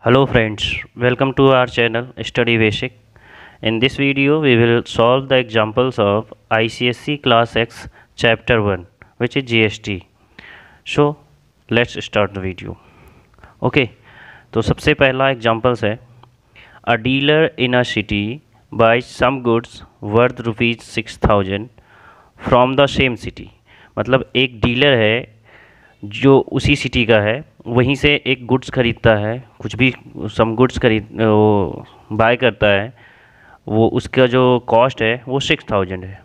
Hello friends, welcome to our channel Study Basic. In this video, we will solve the examples of ICSC Class X Chapter 1 which is GST. So, let's start the video. Okay, तो सबसे पहला examples है a dealer in a city buy some goods worth rupees six thousand from the same city मतलब एक dealer है जो उसी city का है वहीं से एक गुड्स ख़रीदता है कुछ भी सम गुड्स खरीद वो बाय करता है वो उसका जो कॉस्ट है वो सिक्स थाउजेंड है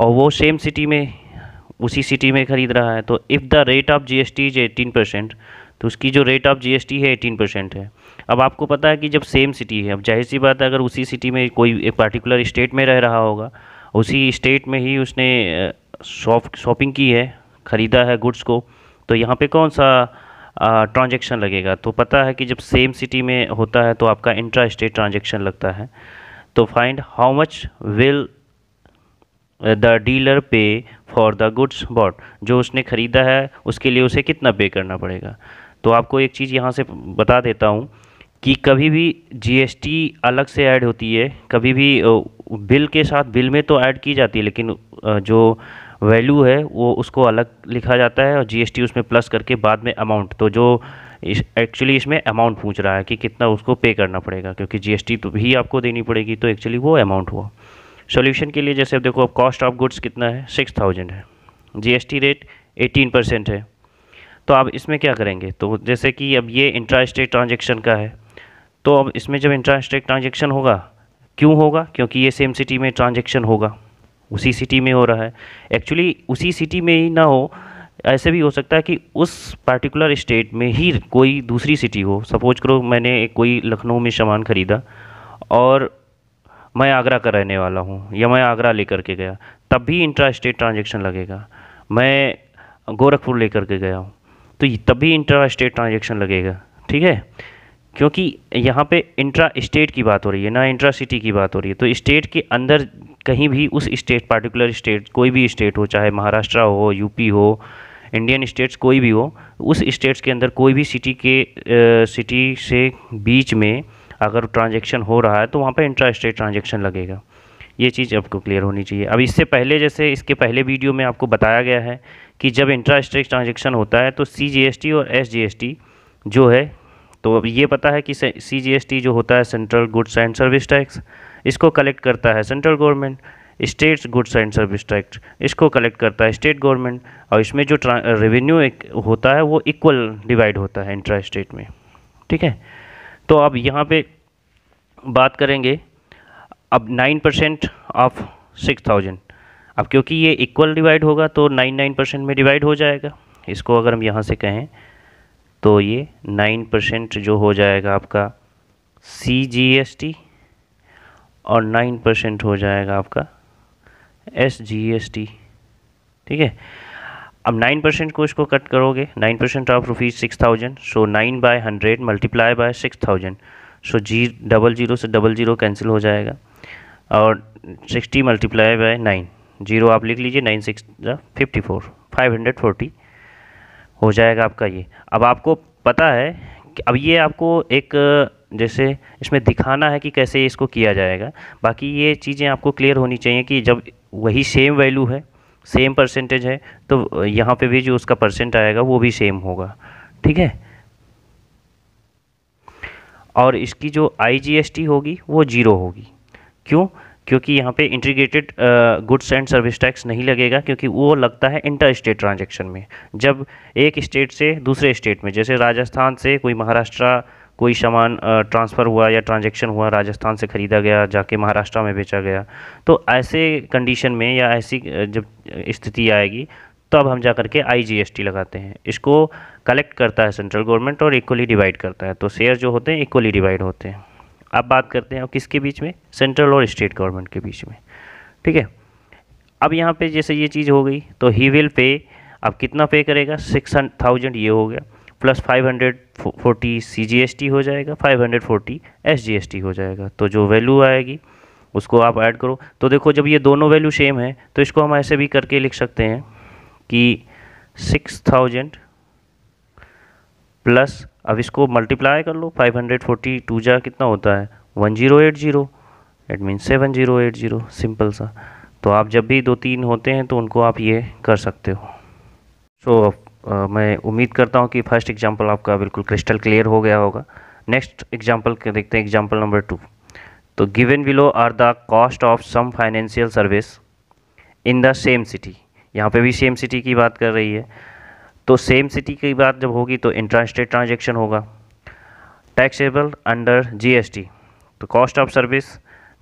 और वो सेम सिटी में उसी सिटी में ख़रीद रहा है तो if the rate of GST is eighteen percent तो उसकी जो रेट ऑफ़ जीएसटी है एटीन परसेंट है अब आपको पता है कि जब सेम सिटी है अब जाहिर सी बात है अगर उसी सिटी में कोई एक पार्टिकुलर स्टेट में रह रहा होगा उसी स्टेट में ही उसने शॉप शॉपिंग की है ख़रीदा है गुड्स को तो यहाँ पे कौन सा ट्रांजैक्शन लगेगा तो पता है कि जब सेम सिटी में होता है तो आपका इंट्रा स्टेट ट्रांजेक्शन लगता है तो find how much will the dealer pay for the goods bought जो उसने ख़रीदा है उसके लिए उसे कितना पे करना पड़ेगा तो आपको एक चीज़ यहाँ से बता देता हूँ कि कभी भी जीएसटी अलग से ऐड होती है कभी भी बिल के साथ बिल में तो ऐड की जाती है लेकिन जो वैल्यू है वो उसको अलग लिखा जाता है और जीएसटी उसमें प्लस करके बाद में अमाउंट तो जो इस एक्चुअली इसमें अमाउंट पूछ रहा है कि कितना उसको पे करना पड़ेगा क्योंकि जीएसटी तो भी आपको देनी पड़ेगी तो एक्चुअली वो अमाउंट हुआ सॉल्यूशन के लिए जैसे अब देखो अब कॉस्ट ऑफ गुड्स कितना है सिक्स थाउजेंड है जीएसटी रेट एटीन परसेंट है तो आप इसमें क्या करेंगे तो जैसे कि अब ये इंट्रा स्टेट ट्रांजेक्शन का है तो अब इसमें जब इंट्रास्टेक ट्रांजेक्शन होगा क्यों होगा क्योंकि ये सेम सिटी में ट्रांजेक्शन होगा उसी सिटी में हो रहा है एक्चुअली उसी सिटी में ही ना हो ऐसे भी हो सकता है कि उस पर्टिकुलर स्टेट में ही कोई दूसरी सिटी हो सपोज करो मैंने कोई लखनऊ में सामान ख़रीदा और मैं आगरा का रहने वाला हूँ या मैं आगरा लेकर के गया तब भी इंट्रा स्टेट ट्रांजेक्शन लगेगा मैं गोरखपुर लेकर के गया हूँ तो तब भी इंट्रा स्टेट ट्रांजेक्शन लगेगा ठीक है क्योंकि यहाँ पे इंट्रा स्टेट की बात हो रही है ना इंट्रा सिटी की बात हो रही है तो स्टेट के अंदर कहीं भी उस स्टेट पार्टिकुलर स्टेट कोई भी स्टेट हो चाहे महाराष्ट्र हो यूपी हो इंडियन स्टेट्स कोई भी हो उस स्टेट्स के अंदर कोई भी सिटी के सिटी से बीच में अगर ट्रांजेक्शन हो रहा है तो वहाँ पर इंट्रा स्टेट ट्रांजेक्शन लगेगा ये चीज़ आपको क्लियर होनी चाहिए अब इससे पहले जैसे इसके पहले वीडियो में आपको बताया गया है कि जब इंट्रा स्टेट ट्रांजेक्शन होता है तो सी जी एस टी और एस जी एस टी जो है तो अब ये पता है कि सी जी एस टी जो होता है central goods and service tax इसको कलेक्ट करता है central government states goods and service tax इसको कलेक्ट करता है स्टेट गवर्नमेंट और इसमें जो रेवेन्यू होता है वो इक्वल डिवाइड होता है इंट्रा स्टेट में ठीक है तो अब यहाँ पे बात करेंगे अब nine percent of six thousand अब क्योंकि ये इक्वल डिवाइड होगा तो नाइन नाइन परसेंट में डिवाइड हो जाएगा इसको अगर हम यहाँ से कहें तो ये नाइन परसेंट जो हो जाएगा आपका सी जी एस टी और नाइन परसेंट हो जाएगा आपका एस जी एस टी ठीक है अब नाइन परसेंट को इसको कट करोगे nine percent of rupees six thousand so nine by hundred multiply by six thousand so जी डबल ज़ीरो से डबल ज़ीरो कैंसिल हो जाएगा और sixty multiply by nine zero आप लिख लीजिए nine six fifty four five hundred forty हो जाएगा आपका ये अब आपको पता है कि अब ये आपको एक जैसे इसमें दिखाना है कि कैसे इसको किया जाएगा बाकी ये चीज़ें आपको क्लियर होनी चाहिए कि जब वही सेम वैल्यू है सेम परसेंटेज है तो यहाँ पे भी जो उसका परसेंट आएगा वो भी सेम होगा ठीक है और इसकी जो आई होगी वो ज़ीरो होगी क्यों क्योंकि यहाँ पे integrated goods and service tax नहीं लगेगा क्योंकि वो लगता है इंटर स्टेट ट्रांजेक्शन में जब एक स्टेट से दूसरे स्टेट में जैसे राजस्थान से कोई महाराष्ट्र कोई सामान ट्रांसफ़र हुआ या ट्रांजेक्शन हुआ राजस्थान से ख़रीदा गया जाके महाराष्ट्र में बेचा गया तो ऐसे कंडीशन में या ऐसी जब स्थिति आएगी तब हम जा करके आईजीएसटी लगाते हैं इसको कलेक्ट करता है सेंट्रल गवर्नमेंट और इक्वली डिवाइड करता है तो शेयर जो होते हैं इक्वली डिवाइड होते हैं अब बात करते हैं किसके बीच में सेंट्रल और स्टेट गवर्नमेंट के बीच में ठीक है अब यहाँ पे जैसे ये चीज़ हो गई तो ही विल पे अब कितना पे करेगा सिक्स थाउजेंड ये हो गया plus five hundred forty C G S T हो जाएगा five hundred forty S G S T हो जाएगा तो जो वैल्यू आएगी उसको आप ऐड करो तो देखो जब ये दोनों वैल्यू सेम है तो इसको हम ऐसे भी करके लिख सकते हैं कि सिक्स थाउजेंड प्लस अब इसको मल्टीप्लाई कर लो 542 जा कितना होता है 1080 eight zero mean seven zero eight zero simple सा तो आप जब भी दो तीन होते हैं तो उनको आप ये कर सकते हो सो so, मैं उम्मीद करता हूँ कि फर्स्ट एग्जाम्पल आपका बिल्कुल क्रिस्टल क्लियर हो गया होगा नेक्स्ट एग्जाम्पल देखते हैं एग्जाम्पल नंबर टू तो given below are the cost of some financial service in the same city यहाँ पे भी सेम सिटी की बात कर रही है तो सेम सिटी की बात जब होगी तो इंट्रा स्टेट ट्रांजेक्शन होगा टैक्सेबल अंडर जीएसटी तो कॉस्ट ऑफ सर्विस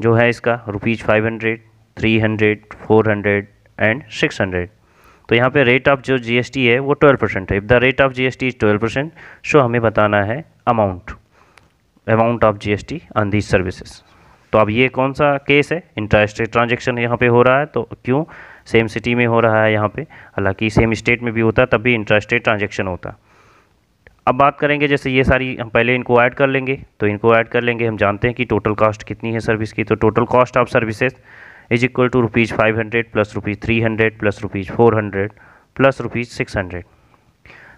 जो है इसका rupees five hundred three hundred four hundred and six hundred तो यहाँ पे रेट ऑफ जो जीएसटी है वो ट्वेल्व परसेंट है if the rate of GST is twelve percent so हमें बताना है amount amount of GST on these services तो अब ये कौन सा केस है इंट्रा स्टेट ट्रांजेक्शन यहाँ पे हो रहा है तो क्यों सेम सिटी में हो रहा है यहाँ पे हालांकि सेम स्टेट में भी होता है तब भी इंट्रास्टेट ट्रांजेक्शन होता अब बात करेंगे जैसे ये सारी हम पहले इनको ऐड कर लेंगे तो इनको ऐड कर लेंगे हम जानते हैं कि टोटल कॉस्ट कितनी है सर्विस की तो total cost of services is equal to rupees five hundred plus rupees three hundred plus rupees four hundred plus rupees six hundred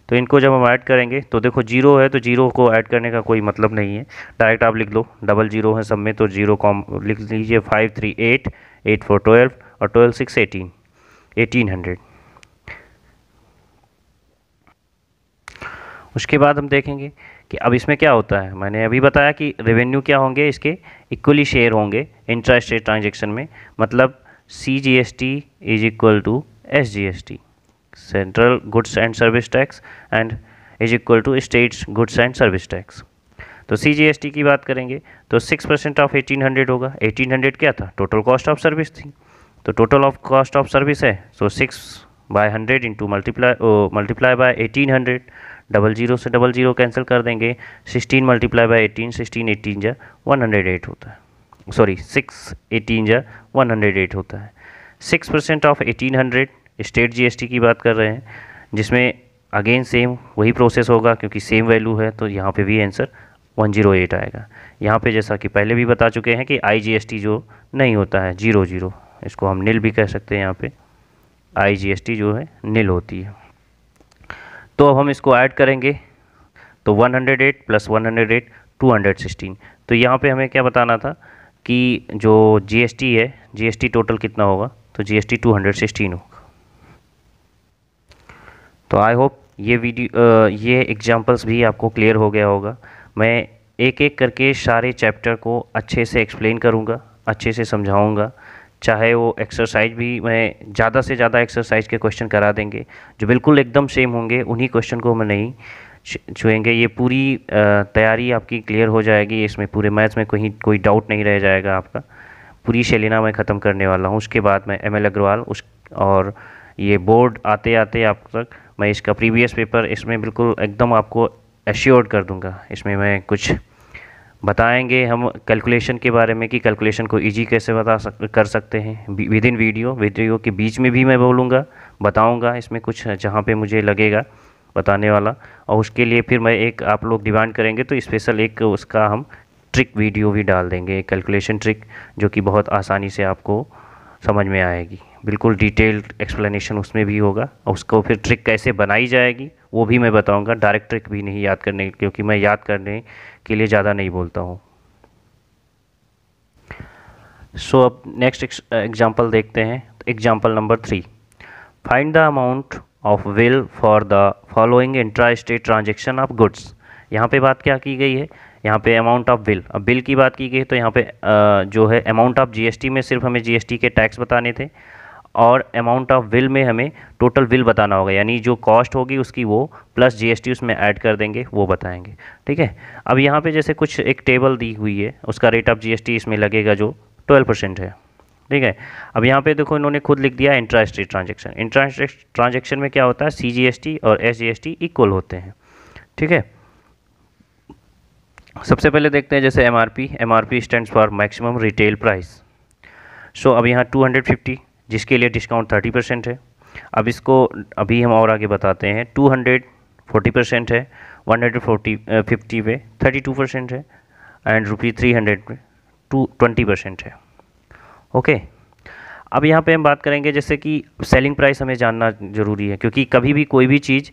तो इनको जब हम ऐड करेंगे तो देखो जीरो है तो जीरो को ऐड करने का कोई मतलब नहीं है डायरेक्ट आप लिख लो डबल जीरो है सब में तो जीरो कॉम लिख लीजिए five three eight eight four twelve और ट्वेल्व सिक्स एटीन 1800 उसके बाद हम देखेंगे कि अब इसमें क्या होता है मैंने अभी बताया कि रेवेन्यू क्या होंगे इसके इक्वली शेयर होंगे इंटरेस्ट रेट ट्रांजेक्शन में मतलब C G S T is equal to S G S T central goods and service tax and is equal to states goods and service tax तो C G S T की बात करेंगे तो six percent of eighteen hundred होगा eighteen hundred क्या था total cost of service थी तो total of cost of service है so six by hundred into multiply multiply by eighteen hundred double zero से डबल जीरो कैंसिल कर देंगे sixteen multiply by eighteen sixteen eighteen जा one hundred eight होता है sorry six eighteen जा one hundred eight होता है six percent of eighteen hundred state GST की बात कर रहे हैं जिसमें अगेन सेम वही प्रोसेस होगा क्योंकि सेम वैल्यू है तो यहाँ पे भी आंसर वन जीरो एट आएगा यहाँ पे जैसा कि पहले भी बता चुके हैं कि आईजीएसटी जो नहीं होता है जीरो जीरो इसको हम नील भी कह सकते हैं यहाँ पे आईजीएसटी जो है नील होती है तो अब हम इसको ऐड करेंगे तो 108 प्लस वन 216 तो यहाँ पे हमें क्या बताना था कि जो जीएसटी है जीएसटी टोटल कितना होगा तो जीएसटी 216 होगा तो आई होप ये वीडियो ये एग्जांपल्स भी आपको क्लियर हो गया होगा मैं एक एक करके सारे चैप्टर को अच्छे से एक्सप्लेन करूँगा अच्छे से समझाऊँगा चाहे वो एक्सरसाइज भी मैं ज़्यादा से ज़्यादा एक्सरसाइज के क्वेश्चन करा देंगे जो बिल्कुल एकदम सेम होंगे उन्हीं क्वेश्चन को मैं नहीं छुएंगे ये पूरी तैयारी आपकी क्लियर हो जाएगी इसमें पूरे मैथ्स में कहीं कोई डाउट नहीं रह जाएगा आपका पूरी शैलिना मैं ख़त्म करने वाला हूँ उसके बाद मैं एम एल अग्रवाल उस और ये बोर्ड आते आते आप तक मैं इसका प्रीवियस पेपर इसमें बिल्कुल एकदम आपको एश्योर्ड कर दूंगा इसमें मैं कुछ बताएंगे हम कैलकुलेशन के बारे में कि कैलकुलेशन को इजी कैसे बता सक कर सकते हैं विद इन वीडियो वीडियो के बीच में भी मैं बोलूँगा बताऊँगा इसमें कुछ जहाँ पे मुझे लगेगा बताने वाला और उसके लिए फिर मैं एक आप लोग डिमांड करेंगे तो स्पेशल एक उसका हम ट्रिक वीडियो भी डाल देंगे कैलकुलेशन ट्रिक जो कि बहुत आसानी से आपको समझ में आएगी बिल्कुल डिटेल्ड एक्सप्लेनेशन उसमें भी होगा और उसको फिर ट्रिक कैसे बनाई जाएगी वो भी मैं बताऊंगा डायरेक्ट ट्रिक भी नहीं याद करने क्योंकि मैं याद करने इसके लिए ज़्यादा नहीं बोलता हूँ सो so, अब नेक्स्ट एग्जाम्पल देखते हैं example number three find the amount of bill for the following intra state transaction of goods यहाँ पे बात क्या की गई है यहाँ पे अमाउंट ऑफ बिल अब बिल की बात की गई तो यहाँ पे जो है अमाउंट ऑफ जीएसटी में सिर्फ हमें जीएसटी के टैक्स बताने थे और अमाउंट ऑफ बिल में हमें टोटल बिल बताना होगा यानी जो कॉस्ट होगी उसकी वो प्लस जीएसटी उसमें ऐड कर देंगे वो बताएंगे ठीक है अब यहाँ पे जैसे कुछ एक टेबल दी हुई है उसका रेट ऑफ जीएसटी इसमें लगेगा जो ट्वेल्व परसेंट है ठीक है अब यहाँ पे देखो इन्होंने खुद लिख दिया intra state transaction interest transaction में क्या होता है सी और एस इक्वल होते हैं ठीक है सबसे पहले देखते हैं जैसे M R P M R P stand for maximum retail price so अब यहाँ टू हंड्रेड फिफ्टी जिसके लिए डिस्काउंट थर्टी परसेंट है अब इसको अभी हम और आगे बताते हैं टू हंड्रेड फोर्टी परसेंट है वन हंड्रेड फोर्टी फिफ्टी पे थर्टी टू परसेंट है एंड रुपी थ्री हंड्रेड पे टू ट्वेंटी परसेंट है ओके okay. अब यहाँ पे हम बात करेंगे जैसे कि सेलिंग प्राइस हमें जानना ज़रूरी है क्योंकि कभी भी कोई भी चीज़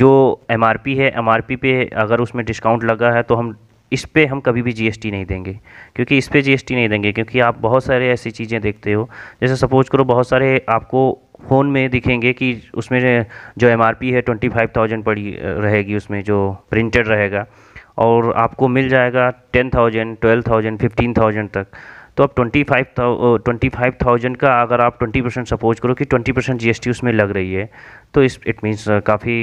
जो एम है एम पे अगर उसमें डिस्काउंट लगा है तो हम इस पर हम कभी भी जीएसटी नहीं देंगे क्योंकि इस पर जीएसटी नहीं देंगे क्योंकि आप बहुत सारे ऐसी चीज़ें देखते हो जैसे सपोज करो बहुत सारे आपको फ़ोन में दिखेंगे कि उसमें जो एम है ट्वेंटी फाइव थाउजेंड पड़ी रहेगी उसमें जो प्रिंटेड रहेगा और आपको मिल जाएगा ten thousand twelve thousand fifteen thousand तक तो अब twenty five twenty five thousand का अगर आप ट्वेंटी परसेंट सपोज करो कि ट्वेंटी परसेंट जी उसमें लग रही है तो इस इट मीन्स काफ़ी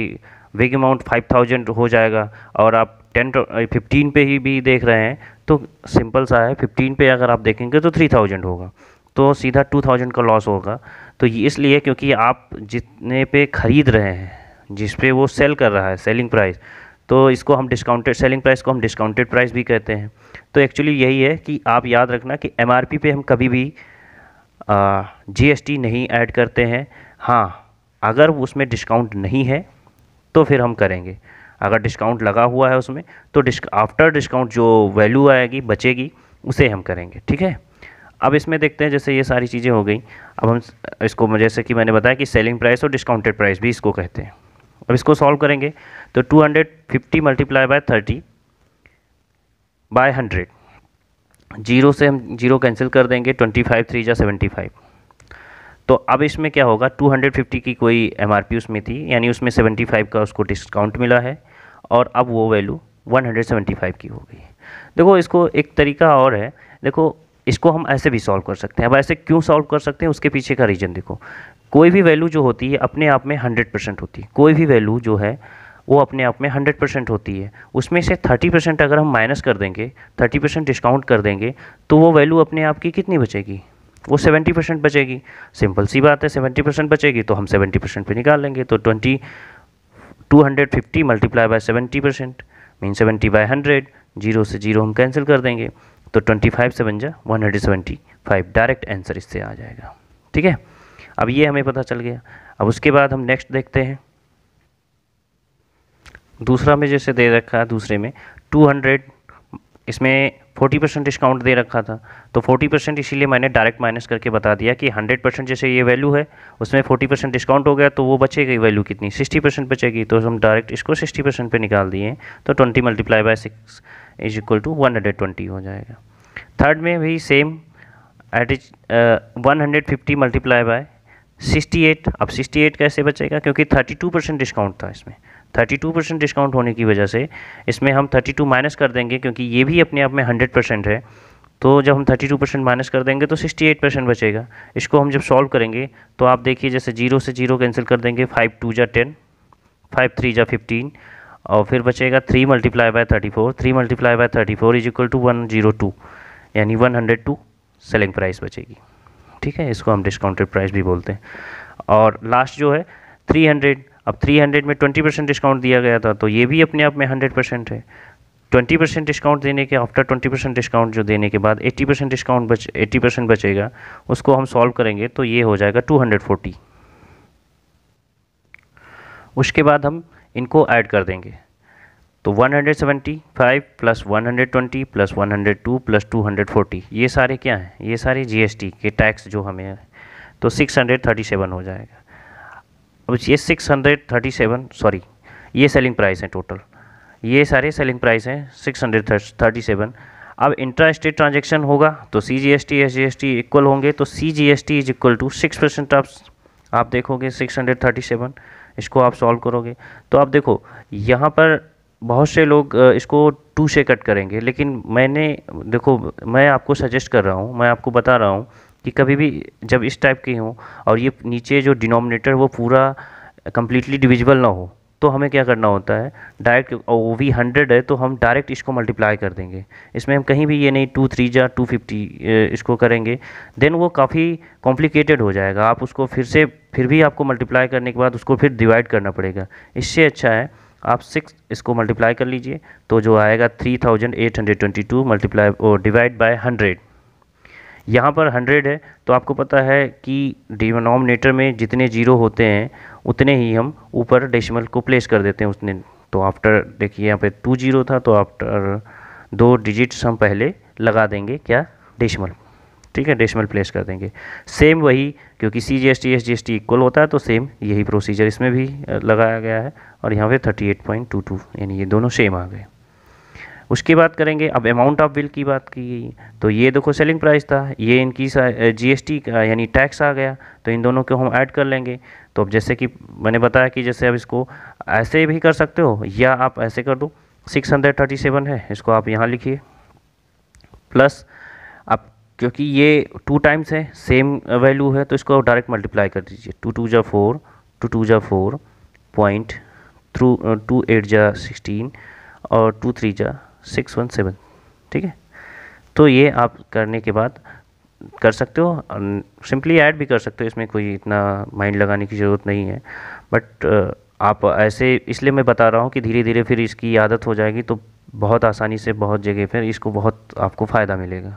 विग अमाउंट फाइव थाउजेंड हो जाएगा और आप टेन फिफ्टीन पे ही भी देख रहे हैं तो सिंपल सा है फिफ्टीन पे अगर आप देखेंगे तो थ्री थाउजेंड होगा तो सीधा टू थाउजेंड का लॉस होगा तो ये इसलिए क्योंकि आप जितने पे ख़रीद रहे हैं जिस पे वो सेल कर रहा है सेलिंग प्राइस तो इसको हम डिस्काउंटेड सेलिंग प्राइस को हम डिस्काउंटेड प्राइस भी कहते हैं तो एक्चुअली यही है कि आप याद रखना कि एम पे हम कभी भी जी नहीं ऐड करते हैं हाँ अगर उसमें डिस्काउंट नहीं है तो फिर हम करेंगे अगर डिस्काउंट लगा हुआ है उसमें तो डिस्क आफ्टर डिस्काउंट जो वैल्यू आएगी बचेगी उसे हम करेंगे ठीक है अब इसमें देखते हैं जैसे ये सारी चीज़ें हो गई अब हम इसको जैसे कि मैंने बताया कि सेलिंग प्राइस और डिस्काउंटेड प्राइस भी इसको कहते हैं अब इसको सॉल्व करेंगे तो 250 hundred fifty multiply by thirty by hundred zero से हम जीरो कैंसिल कर देंगे ट्वेंटी फाइव थ्री या सेवेंटी फाइव तो अब इसमें क्या होगा 250 की कोई एम उसमें थी यानी उसमें 75 का उसको डिस्काउंट मिला है और अब वो वैल्यू 175 की हो गई देखो इसको एक तरीका और है देखो इसको हम ऐसे भी सॉल्व कर सकते हैं अब ऐसे क्यों सॉल्व कर सकते हैं उसके पीछे का रीज़न देखो कोई भी वैल्यू जो होती है अपने आप में हंड्रेड परसेंट होती है कोई भी वैल्यू जो है वो अपने आप में हंड्रेड परसेंट होती है उसमें से थर्टी परसेंट अगर हम माइनस कर देंगे थर्टी परसेंट डिस्काउंट कर देंगे तो वो वैल्यू अपने आप की कितनी बचेगी वो सेवेंटी परसेंट बचेगी सिंपल सी बात है सेवेंटी परसेंट बचेगी तो हम सेवेंटी परसेंट पर निकाल लेंगे तो twenty two hundred fifty multiply by seventy percent mean seventy by hundred zero से जीरो हम कैंसिल कर देंगे तो ट्वेंटी फाइव से बन जा one hundred seventy five direct answer इससे आ जाएगा ठीक है अब ये हमें पता चल गया अब उसके बाद हम नेक्स्ट देखते हैं दूसरा में जैसे दे रखा है दूसरे में टू हंड्रेड इसमें 40 परसेंट डिस्काउंट दे रखा था तो 40 परसेंट इसीलिए मैंने डायरेक्ट माइनस करके बता दिया कि 100 परसेंट जैसे ये वैल्यू है उसमें 40 परसेंट डिस्काउंट हो गया तो वो बचेगी वैल्यू कितनी 60 परसेंट बचेगी तो हम डायरेक्ट इसको 60 परसेंट पर निकाल दिए तो 20 multiply by six is equal to one हो जाएगा थर्ड में भी same eight is one hundred fifty multiply by sixty eight अब सिक्सटी एट कैसे बचेगा क्योंकि थर्टी टू परसेंट डिस्काउंट था इसमें 32 परसेंट डिस्काउंट होने की वजह से इसमें हम 32 माइनस कर देंगे क्योंकि ये भी अपने आप में 100 परसेंट है तो जब हम 32 परसेंट माइनस कर देंगे तो 68 परसेंट बचेगा इसको हम जब सॉल्व करेंगे तो आप देखिए जैसे जीरो से जीरो कैंसिल कर देंगे फाइव टू जा टेन फाइव थ्री जा फिफ्टीन और फिर बचेगा three multiply by thirty four three multiply by thirty four is equal to one zero two यानी one hundred two selling price बचेगी ठीक है इसको हम डिस्काउंटेड प्राइस भी बोलते हैं और लास्ट जो है थ्री हंड्रेड अब 300 में 20 परसेंट डिस्काउंट दिया गया था तो ये भी अपने आप में 100 परसेंट है 20 परसेंट डिस्काउंट देने के आफ्टर 20 परसेंट डिस्काउंट जो देने के बाद 80 परसेंट डिस्काउंट बच एट्टी परसेंट बचेगा उसको हम सॉल्व करेंगे तो ये हो जाएगा 240 उसके बाद हम इनको ऐड कर देंगे तो 175 plus twenty plus two plus forty ये सारे क्या हैं ये सारे जीएसटी के टैक्स जो हमें तो सेवन हो जाएगा अब ये six hundred thirty seven sorry ये सेलिंग प्राइस है टोटल ये सारे सेलिंग प्राइस हैं सिक्स हंड्रेड थर्टी सेवन अब इंट्रा स्टेट ट्रांजेक्शन होगा तो C G S T S G S T equal होंगे तो C G S T is equal to six percent आप आप देखोगे सिक्स हंड्रेड थर्टी सेवन इसको आप सॉल्व करोगे तो आप देखो यहाँ पर बहुत से लोग इसको टू से कट करेंगे लेकिन मैंने देखो मैं आपको सजेस्ट कर रहा हूँ मैं आपको बता रहा हूँ कि कभी भी जब इस टाइप के हों और ये नीचे जो डिनोमिनेटर वो पूरा कम्प्लीटली डिविजिबल ना हो तो हमें क्या करना होता है डायरेक्ट वो भी हंड्रेड है तो हम डायरेक्ट इसको मल्टीप्लाई कर देंगे इसमें हम कहीं भी ये नहीं टू थ्री या टू फिफ्टी इसको करेंगे देन वो काफ़ी कॉम्प्लिकेटेड हो जाएगा आप उसको फिर से फिर भी आपको मल्टीप्लाई करने के बाद उसको फिर डिवाइड करना पड़ेगा इससे अच्छा है आप सिक्स इसको मल्टीप्लाई कर लीजिए तो जो आएगा three thousand eight hundred twenty two multiply divide by hundred यहाँ पर हंड्रेड है तो आपको पता है कि डिनोमिनेटर में जितने ज़ीरो होते हैं उतने ही हम ऊपर डेसिमल को प्लेस कर देते हैं उसने तो आफ्टर देखिए यहाँ पे टू जीरो था तो आफ्टर दो डिजिट्स हम पहले लगा देंगे क्या डेसिमल ठीक है डेसिमल प्लेस कर देंगे सेम वही क्योंकि C G S T S G S T equal होता है तो सेम यही प्रोसीजर इसमें भी लगाया गया है और यहाँ पर thirty eight point two two यानी ये दोनों सेम आ गए उसकी बात करेंगे अब अमाउंट ऑफ बिल की बात की गई तो ये देखो सेलिंग प्राइस था ये इनकी जीएसटी का यानी टैक्स आ गया तो इन दोनों को हम ऐड कर लेंगे तो अब जैसे कि मैंने बताया कि जैसे अब इसको ऐसे भी कर सकते हो या आप ऐसे कर दो 637 है इसको आप यहाँ लिखिए प्लस आप क्योंकि ये टू टाइम्स है सेम वैल्यू है तो इसको आप डायरेक्ट मल्टीप्लाई कर दीजिए टू टू जा फोर टू टू जा four point three two eight जा सिक्सटीन और टू थ्री जा सिक्स वन सेवन ठीक है तो ये आप करने के बाद कर सकते हो सिंपली ऐड भी कर सकते हो इसमें कोई इतना माइंड लगाने की ज़रूरत नहीं है बट आप ऐसे इसलिए मैं बता रहा हूँ कि धीरे धीरे फिर इसकी आदत हो जाएगी तो बहुत आसानी से बहुत जगह पर इसको बहुत आपको फ़ायदा मिलेगा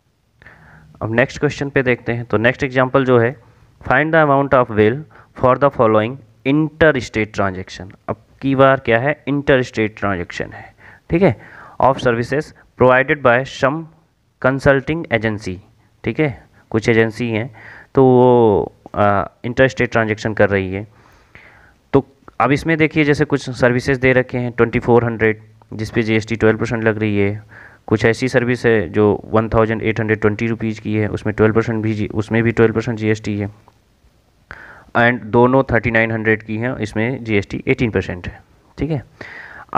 अब नेक्स्ट क्वेश्चन पे देखते हैं तो नेक्स्ट एग्जाम्पल जो है find the amount of bill for the following inter state transaction अब की बार क्या है इंटर स्टेट ट्रांजेक्शन है ठीक है of services provided by some consulting agency ठीक है कुछ एजेंसी हैं तो वो इंटर स्टेट ट्रांजेक्शन कर रही है तो अब इसमें देखिए जैसे कुछ सर्विसेज दे रखे हैं ट्वेंटी फोर हंड्रेड जिस एस टी ट्वेल्व परसेंट लग रही है कुछ ऐसी सर्विस है जो one thousand eight hundred twenty rupees की है उसमें ट्वेल्व परसेंट भी उसमें भी twelve percent G S T है एंड दोनों थर्टी नाइन हंड्रेड की हैं इसमें G S T eighteen percent है ठीक है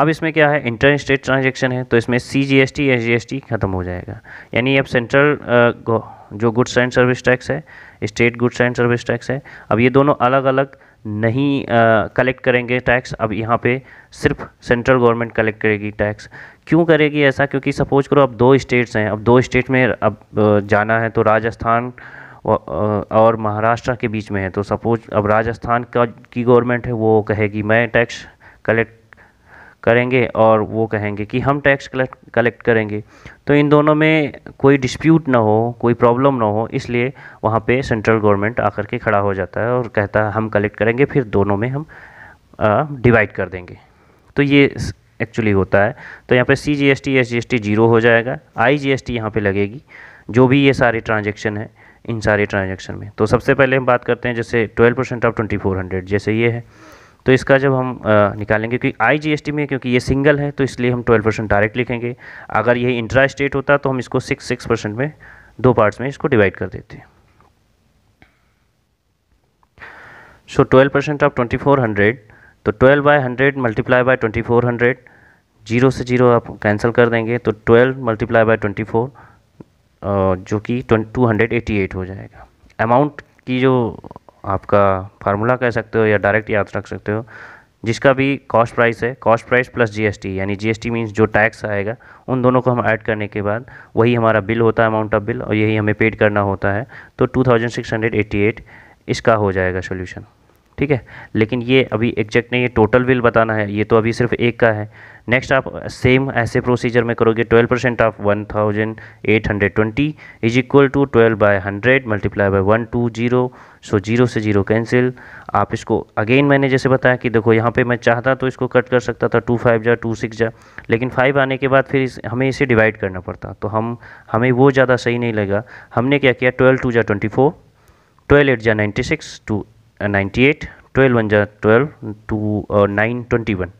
अब इसमें क्या है इंटर स्टेट ट्रांजेक्शन है तो इसमें C G S T S G S T ख़त्म हो जाएगा यानी अब सेंट्रल जो गुड्स एंड सर्विस टैक्स है state goods and service tax है अब ये दोनों अलग अलग नहीं कलेक्ट करेंगे टैक्स अब यहाँ पे सिर्फ सेंट्रल गवर्नमेंट कलेक्ट करेगी टैक्स क्यों करेगी ऐसा क्योंकि सपोज करो अब दो स्टेट्स हैं अब दो स्टेट में अब जाना है तो राजस्थान और महाराष्ट्र के बीच में है तो सपोज अब राजस्थान का की गवर्नमेंट है वो कहेगी मैं टैक्स कलेक्ट करेंगे और वो कहेंगे कि हम टैक्स कलेक्ट करेंगे तो इन दोनों में कोई डिस्प्यूट ना हो कोई प्रॉब्लम ना हो इसलिए वहाँ पे सेंट्रल गवर्नमेंट आकर के खड़ा हो जाता है और कहता है हम कलेक्ट करेंगे फिर दोनों में हम डिवाइड कर देंगे तो ये एक्चुअली होता है तो यहाँ पे C G S T S G S T zero हो जाएगा आई जी एस टी यहाँ पर लगेगी जो भी ये सारे ट्रांजेक्शन है इन सारे ट्रांजेक्शन में तो सबसे पहले हम बात करते हैं जैसे twelve percent of twenty four hundred जैसे ये है तो इसका जब हम निकालेंगे क्योंकि आई टी में क्योंकि ये सिंगल है तो इसलिए हम 12 परसेंट डायरेक्ट लिखेंगे अगर ये इंट्रा स्टेट होता तो हम इसको सिक्स सिक्स परसेंट में दो पार्ट्स में इसको डिवाइड कर देते so twelve percent of twenty four hundred तो twelve by hundred multiply by twenty four hundred zero से जीरो आप कैंसिल कर देंगे तो twelve multiply by twenty four जो कि टू हंड्रेड एटी एट हो जाएगा अमाउंट की जो आपका फार्मूला कह सकते हो या डायरेक्ट याद रख सकते हो जिसका भी कॉस्ट प्राइस है कॉस्ट प्राइस प्लस जीएसटी यानी जीएसटी मींस जो टैक्स आएगा उन दोनों को हम ऐड करने के बाद वही हमारा बिल होता है अमाउंट ऑफ बिल और यही हमें पेड करना होता है तो 2688 इसका हो जाएगा सोल्यूशन ठीक है लेकिन ये अभी एग्जैक्ट नहीं है टोटल बिल बताना है ये तो अभी सिर्फ एक का है नेक्स्ट आप सेम ऐसे प्रोसीजर में करोगे twelve percent of one thousand eight hundred twenty is equal to twelve by hundred multiply by one two zero so zero से जीरो कैंसिल आप इसको अगेन मैंने जैसे बताया कि देखो यहाँ पे मैं चाहता तो इसको कट कर सकता था टू फाइव जा टू सिक्स जा लेकिन फाइव आने के बाद फिर इस, हमें इसे डिवाइड करना पड़ता तो हम हमें वो ज़्यादा सही नहीं लगा हमने क्या किया ट्वेल्व टू जा ट्वेंटी फोर ट्वेल्व एट जा ninety six two ninety eight twelve one जा twelve two nine twenty one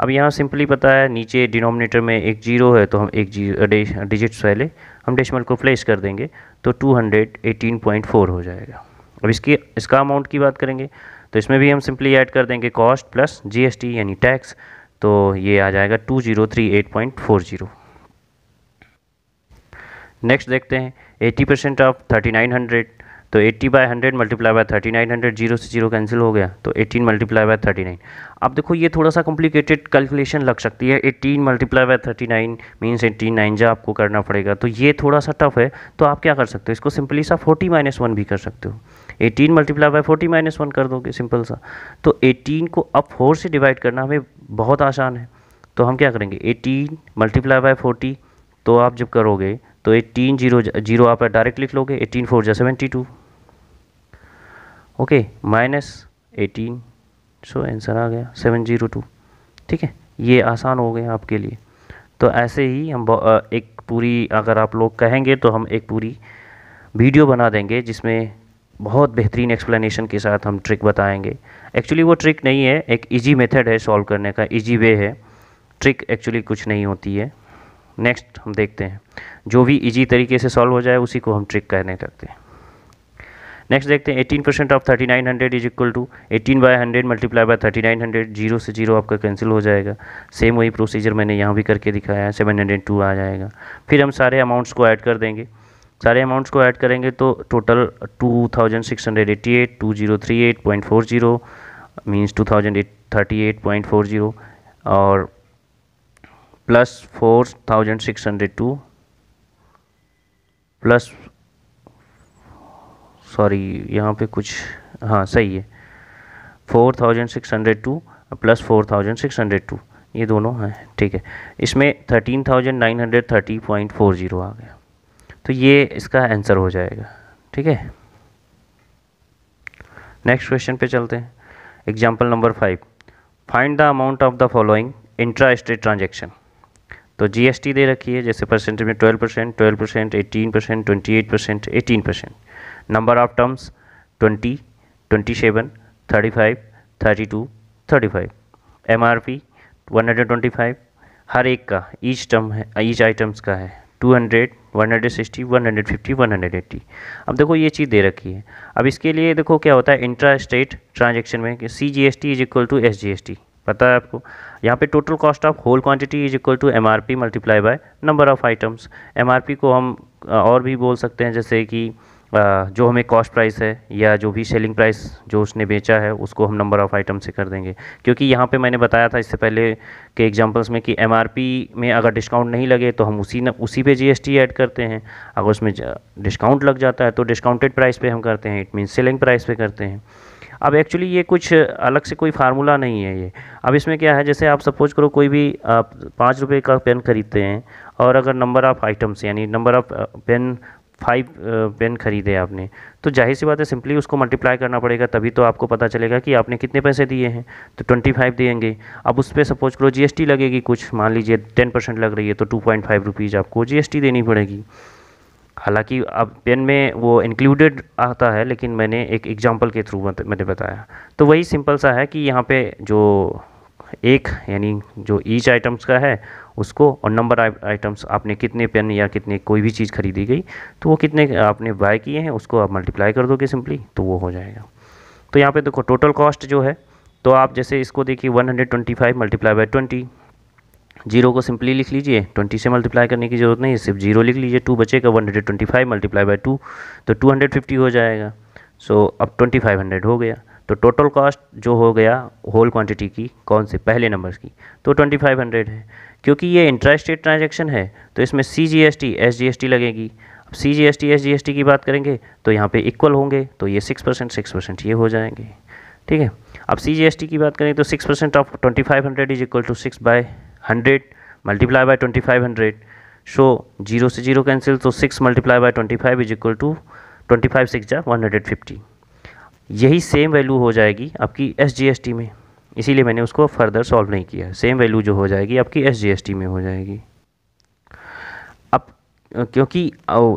अब यहाँ सिंपली पता है नीचे डिनोमिनेटर में एक जीरो है तो हम एक जी डिजिट्स पहले हम डेसिमल को प्लेस कर देंगे तो two hundred eighteen point four हो जाएगा अब इसकी इसका अमाउंट की बात करेंगे तो इसमें भी हम सिंपली ऐड कर देंगे कॉस्ट प्लस जीएसटी यानी टैक्स तो ये आ जाएगा two zero three eight point four zero next देखते हैं eighty percent of thirty nine hundred तो 80 बाय 100 मल्टीप्लाई बाय 3900 जीरो से जीरो कैंसिल हो गया तो 18 मल्टीप्लाई बाय 39 अब देखो ये थोड़ा सा कॉम्प्लिकेटेड कैलकुलेशन लग सकती है 18 multiply by 39 nine means eighteen nine जो आपको करना पड़ेगा तो ये थोड़ा सा टफ है तो आप क्या कर सकते हो इसको सिंपली सा 40 माइनस वन भी कर सकते हो 18 मल्टीप्लाई बाय 40 माइनस वन कर दोगे सिंपल सा तो एटीन को अब फोर से डिवाइड करना हमें बहुत आसान है तो हम क्या करेंगे एटीन मल्टीप्लाई बाय फोर्टी तो आप जब करोगे तो एटीन जीरो जीरो आप डायरेक्ट लिख लोगे एटीन फोर जा seventy two okay minus eighteen so answer आ गया सेवन ज़ीरो टू ठीक है ये आसान हो गया आपके लिए तो ऐसे ही हम एक पूरी अगर आप लोग कहेंगे तो हम एक पूरी वीडियो बना देंगे जिसमें बहुत बेहतरीन एक्सप्लेनेशन के साथ हम ट्रिक बताएंगे एक्चुअली वो ट्रिक नहीं है एक इजी मेथड है सॉल्व करने का इजी वे है ट्रिक एक्चुअली कुछ नहीं होती है नेक्स्ट हम देखते हैं जो भी इजी तरीके से सॉल्व हो जाए उसी को हम ट्रिक कहने लगते हैं नेक्स्ट देखते हैं eighteen percent of thirty nine hundred is equal to eighteen by hundred multiply by thirty nine hundred zero से जीरो आपका कैंसिल हो जाएगा सेम वही प्रोसीजर मैंने यहाँ भी करके दिखाया है सेवन हंड्रेड टू आ जाएगा फिर हम सारे अमाउंट्स को ऐड कर देंगे सारे अमाउंट्स को ऐड करेंगे तो total two thousand six hundred eighty eight two zero three eight point four zero means two thousand eight thirty eight point four zero और plus four thousand six hundred two plus sorry यहाँ पे कुछ हाँ सही है four thousand six hundred two plus four thousand six hundred two ये दोनों हैं ठीक है इसमें thirteen thousand nine hundred thirty point four zero आ गया तो ये इसका आंसर हो जाएगा ठीक है नेक्स्ट क्वेश्चन पे चलते हैं example number five find the amount of the following intra state transaction तो जीएसटी दे रखी है जैसे परसेंटेज में twelve percent twelve percent eighteen percent twenty eight percent eighteen percent two thirty five 20 27 35 32 35 twenty 125 हर एक का ईच टर्म है ईच आइटम्स का है 200 160 150 180 अब देखो ये चीज़ दे रखी है अब इसके लिए देखो क्या होता है इंट्रा स्टेट ट्रांजेक्शन में C G S T is equal to S G S T पता है आपको यहाँ पे total cost of whole quantity is equal to M R P multiply by number of items M R P को हम और भी बोल सकते हैं जैसे कि जो हमें कॉस्ट प्राइस है या जो भी सेलिंग प्राइस जो उसने बेचा है उसको हम नंबर ऑफ़ आइटम से कर देंगे क्योंकि यहाँ पे मैंने बताया था इससे पहले के एग्जांपल्स में कि एमआरपी में अगर डिस्काउंट नहीं लगे तो हम उसी न उसी पे जीएसटी ऐड करते हैं अगर उसमें डिस्काउंट लग जाता है तो डिस्काउंटेड प्राइस पर हम करते हैं इट मीन सेलिंग प्राइस पर करते हैं अब एक्चुअली ये कुछ अलग से कोई फार्मूला नहीं है ये अब इसमें क्या है जैसे आप सपोज करो कोई भी पाँच रुपये का पेन ख़रीदते हैं और अगर नंबर ऑफ़ आइटम्स यानी number of pen five pen ख़रीदे आपने तो जाहिर सी बात है सिंपली उसको मल्टीप्लाई करना पड़ेगा तभी तो आपको पता चलेगा कि आपने कितने पैसे दिए हैं तो ट्वेंटी फाइव देंगे अब उस पर सपोज करो जीएसटी लगेगी कुछ मान लीजिए टेन परसेंट लग रही है तो टू पॉइंट फाइव रुपीज़ आपको जीएसटी देनी पड़ेगी हालांकि अब पेन में वो इंक्लूडेड आता है लेकिन मैंने एक एग्जाम्पल के थ्रू मैंने बताया तो वही सिंपल सा है कि यहाँ पर जो एक यानी जो ईच आइटम्स का है उसको और नंबर आइटम्स आपने कितने पेन या कितने कोई भी चीज़ खरीदी गई तो वो कितने आपने बाय किए हैं उसको आप मल्टीप्लाई कर दोगे सिंपली तो वो हो जाएगा तो यहाँ पे देखो टोटल कॉस्ट जो है तो आप जैसे इसको देखिए 125 hundred twenty five multiply by twenty zero को सिंपली लिख लीजिए ट्वेंटी से मल्टीप्लाई करने की ज़रूरत नहीं है सिर्फ जीरो लिख लीजिए टू बचेगा one hundred twenty five multiply by two तो टू हंड्रेड फिफ्टी हो जाएगा सो so, अब ट्वेंटी फाइव हंड्रेड हो गया तो टोटल कॉस्ट जो हो गया होल क्वान्टिटी की कौन से पहले नंबर की तो ट्वेंटी फाइव हंड्रेड है क्योंकि ये इंटरेस्ट रेट ट्रांजेक्शन है तो इसमें C G S T S G S T लगेगी अब C G S T S G S T की बात करेंगे तो यहाँ पे इक्वल होंगे तो ये सिक्स परसेंट सिक्स परसेंट ये हो जाएंगे ठीक है अब सी जी एस टी की बात करें तो six percent of twenty five hundred is equal to six by hundred multiply by twenty five hundred so zero से जीरो कैंसिल तो six multiply by twenty five is equal to twenty five six जा one hundred fifty यही same value हो जाएगी आपकी S G S T में इसीलिए मैंने उसको फर्दर सॉल्व नहीं किया सेम वैल्यू जो हो जाएगी आपकी एस में हो जाएगी अब क्योंकि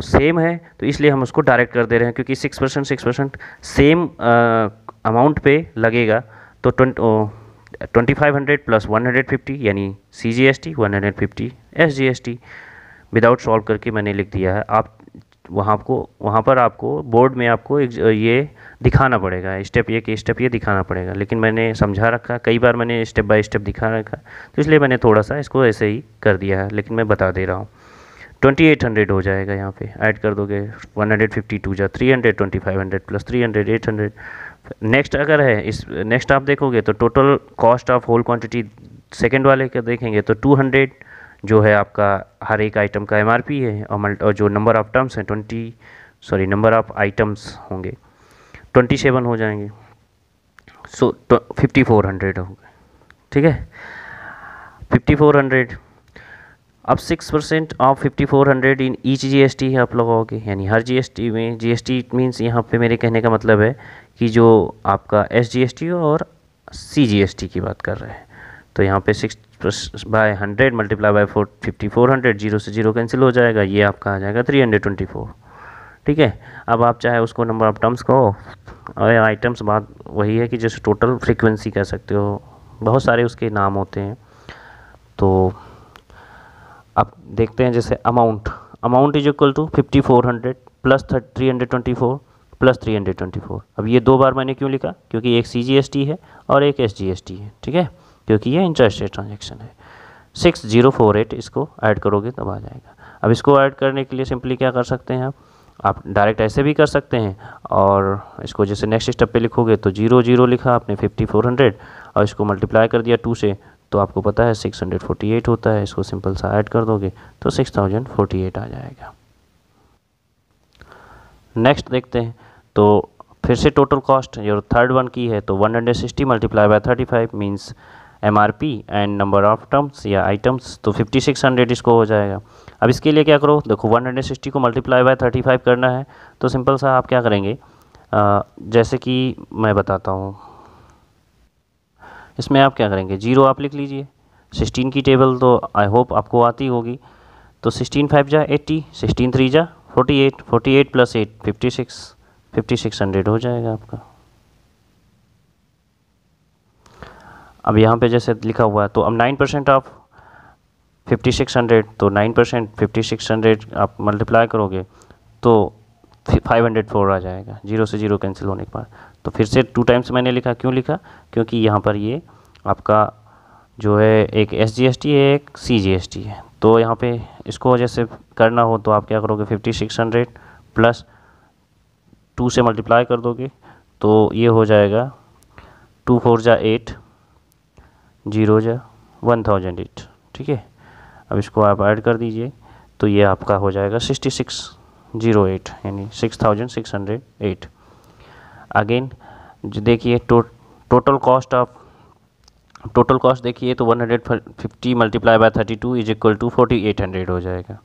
सेम है तो इसलिए हम उसको डायरेक्ट कर दे रहे हैं क्योंकि six percent six percent same amount पे लगेगा तो twenty five hundred plus one hundred fifty यानी C G S T one hundred fifty S G S T without solve करके मैंने लिख दिया है आप वहाँ को वहाँ पर आपको बोर्ड में आपको एक ये दिखाना पड़ेगा स्टेप एक स्टेप ये दिखाना पड़ेगा लेकिन मैंने समझा रखा कई बार मैंने स्टेप बाय स्टेप दिखा रखा तो इसलिए मैंने थोड़ा सा इसको ऐसे ही कर दिया है लेकिन मैं बता दे रहा हूँ ट्वेंटी एट हंड्रेड हो जाएगा यहाँ पे ऐड कर दोगे वन हंड्रेड फिफ्टी टू जा three hundred twenty five hundred plus three hundred eight hundred next अगर है इस नेक्स्ट आप देखोगे तो total cost of whole quantity second वाले का देखेंगे तो टू हंड्रेड जो है आपका हर एक आइटम का एम है और और जो नंबर ऑफ़ टर्म्स हैं twenty sorry number of items होंगे ट्वेंटी सेवन हो जाएंगे सो फिफ्टी फोर हंड्रेड हो गए ठीक है फिफ्टी फोर हंड्रेड अब six percent of fifty four hundred in each G S T आप लगाओगे यानी हर जी एस टी में जी एस टी मीन्स यहाँ पे मेरे कहने का मतलब है कि जो आपका एस जी एस टी और सी जी एस टी की बात कर रहे हैं तो यहाँ पे six by hundred multiply by four fifty four hundred zero से जीरो कैंसिल हो जाएगा ये आपका आ जाएगा थ्री हंड्रेड ट्वेंटी फोर ठीक है अब आप चाहे उसको नंबर ऑफ टर्म्स कहो और आइटम्स बात वही है कि जैसे टोटल फ्रिक्वेंसी कह सकते हो बहुत सारे उसके नाम होते हैं तो अब देखते हैं जैसे amount amount is equal to fifty four hundred plus three hundred twenty four plus three hundred twenty four अब ये दो बार मैंने क्यों लिखा क्योंकि एक सी जी एस टी है और एक एस जी एस टी है ठीक है क्योंकि ये इंटरेस्ट रेट ट्रांजेक्शन है सिक्स जीरो फोर एट इसको ऐड करोगे तब आ जाएगा अब इसको ऐड करने के लिए सिंपली क्या कर सकते हैं आप आप डायरेक्ट ऐसे भी कर सकते हैं और इसको जैसे नेक्स्ट स्टेप पे लिखोगे तो जीरो जीरो लिखा आपने फिफ्टी फोर हंड्रेड और इसको मल्टीप्लाई कर दिया टू से तो आपको पता है सिक्स हंड्रेड फोर्टी एट होता है इसको सिंपल सा ऐड कर दोगे तो सिक्स थाउजेंड फोर्टी एट आ जाएगा नेक्स्ट देखते हैं तो फिर से टोटल कॉस्ट जो थर्ड वन की है तो one hundred sixty multiply by thirty five means M R P and number of terms या आइटम्स तो फिफ्टी सिक्स हंड्रेड इसको हो जाएगा अब इसके लिए क्या करो देखो वन हंड्रेड सिक्सटी को मल्टीप्लाई बाय थर्टी फाइव करना है तो सिंपल सा आप क्या करेंगे आ, जैसे कि मैं बताता हूँ इसमें आप क्या करेंगे जीरो आप लिख लीजिए सिक्सटीन की टेबल तो आई होप आपको आती होगी तो सिक्सटीन फाइव जा एट्टी सिक्सटीन थ्री जा forty eight forty eight plus eight fifty six fifty six hundred हो जाएगा आपका अब यहाँ पे जैसे लिखा हुआ है तो अब nine percent of fifty six hundred तो nine percent fifty six hundred आप मल्टीप्लाई करोगे तो फाइव हंड्रेड फोर आ जाएगा जीरो से जीरो कैंसिल होने के बाद तो फिर से टू टाइम्स मैंने लिखा क्यों लिखा क्योंकि यहाँ पर ये आपका जो है एक एस जी एस टी है एक सी जी एस टी है तो यहाँ पे इसको जैसे करना हो तो आप क्या करोगे fifty six hundred plus two से मल्टीप्लाई कर दोगे तो ये हो जाएगा टू फोर जा एट जीरो जा वन थाउजेंड एट ठीक है अब इसको आप ऐड कर दीजिए तो ये आपका हो जाएगा सिक्सटी सिक्स जीरो एट यानी six thousand six hundred eight again देखिए टो, total cost of total cost देखिए तो one hundred fifty multiply by thirty two is equal to forty eight hundred हो जाएगा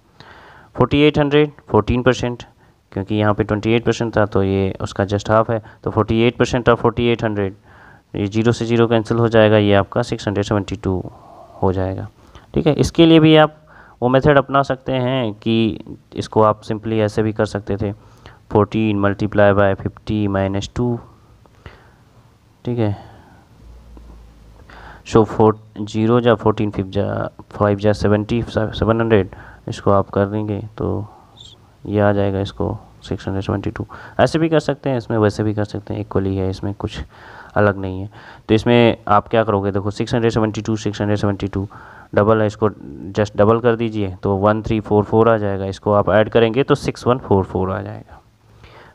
एट हंड्रेड फोर्टीन परसेंट क्योंकि यहाँ पे एट परसेंट था तो ये उसका जस्ट हाफ है तो एट परसेंट ऑफ हंड्रेड ये जीरो से जीरो कैंसिल हो जाएगा ये आपका सिक्स हंड्रेड सेवेंटी टू हो जाएगा ठीक है इसके लिए भी आप वो मेथड अपना सकते हैं कि इसको आप सिंपली ऐसे भी कर सकते थे fourteen multiply by fifty minus two ठीक है सो फोर जीरो जा फोर्टीन फिफ जा फाइव जा सेवेंटी सेवन हंड्रेड इसको आप कर देंगे तो ये आ जाएगा इसको सिक्स हंड्रेड सेवेंटी टू ऐसे भी कर सकते हैं इसमें वैसे भी कर सकते हैं इक्वली है इसमें कुछ अलग नहीं है तो इसमें आप क्या करोगे देखो six hundred seventy two six hundred seventy two double है इसको जस्ट डबल कर दीजिए तो वन थ्री फोर फोर आ जाएगा इसको आप ऐड करेंगे तो सिक्स वन फोर फोर आ जाएगा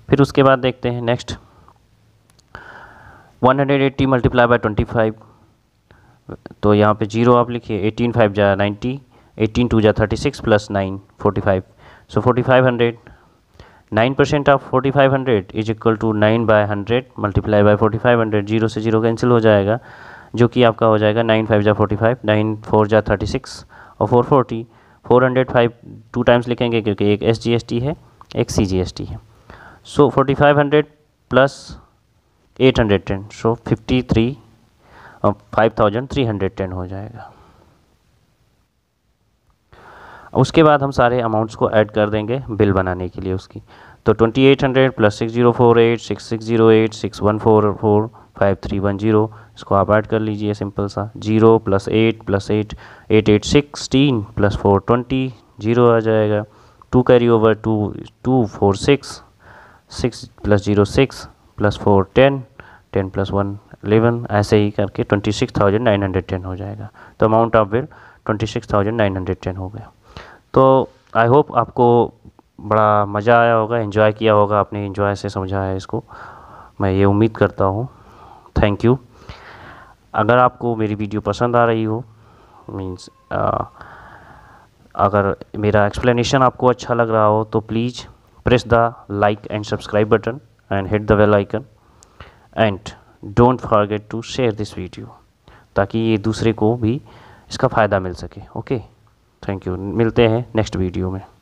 फिर उसके बाद देखते हैं next one hundred eighty multiply by twenty five तो यहाँ पे जीरो आप लिखिए एटीन फाइव जा नाइन्टी एटीन टू जा thirty six plus nine forty five so forty five hundred nine percent of forty five hundred is equal to nine by hundred multiply by forty five hundred zero से zero cancel हो जाएगा जो कि आपका हो जाएगा nine five जा forty five nine four जा थर्टी सिक्स और four forty four hundred five two times लिखेंगे क्योंकि एक एस जी एस टी है एक सी जी एस टी है so forty five hundred plus eight hundred ten so fifty three five thousand three hundred ten हो जाएगा उसके बाद हम सारे अमाउंट्स को ऐड कर देंगे बिल बनाने के लिए उसकी तो twenty eight hundred plus six zero four eight six six zero eight six one four four five three one zero इसको आप ऐड कर लीजिए सिंपल सा zero plus eight plus eight eight eight sixteen plus four twenty zero आ जाएगा two carry over two two four six six plus zero six plus four ten ten plus one eleven ऐसे ही करके twenty six thousand nine hundred ten हो जाएगा तो amount of bill twenty six thousand nine hundred ten हो गया तो I hope आपको बड़ा मज़ा आया होगा इन्जॉय किया होगा आपने इन्जॉय से समझा है इसको मैं ये उम्मीद करता हूँ थैंक यू अगर आपको मेरी वीडियो पसंद आ रही हो मीन्स अगर मेरा एक्सप्लेनेशन आपको अच्छा लग रहा हो तो please press the like and subscribe button and hit the bell icon and don't forget to share this video ताकि ये दूसरे को भी इसका फ़ायदा मिल सके ओके okay? थैंक यू मिलते हैं नेक्स्ट वीडियो में